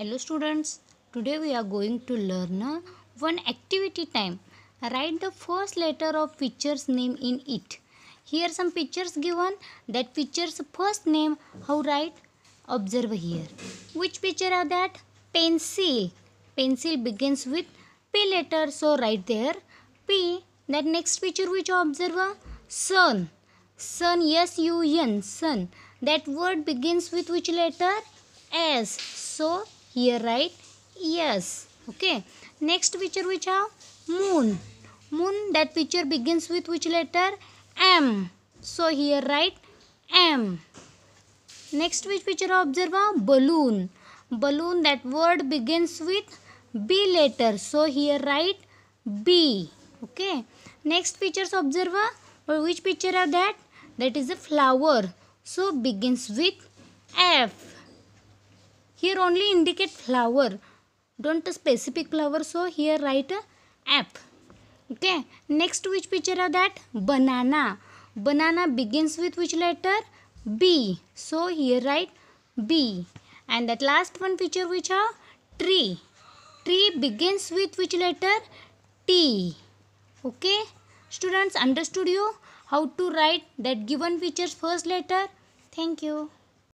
hello students today we are going to learn one activity time write the first letter of picture's name in it here some pictures given that picture's first name how write observe here which picture are that pencil pencil begins with p letter so write there p that next picture which observe sun sun s u n sun that word begins with which letter s so here right yes okay next picture which have moon moon that picture begins with which letter m so here right m next which picture observe balloon balloon that word begins with b letter so here right b okay next pictures observe which picture are that that is a flower so begins with f here only indicate flower don't specific flower so here write app okay next which picture are that banana banana begins with which letter b so here write b and that last one picture which are tree tree begins with which letter t okay students understood you how to write that given picture's first letter thank you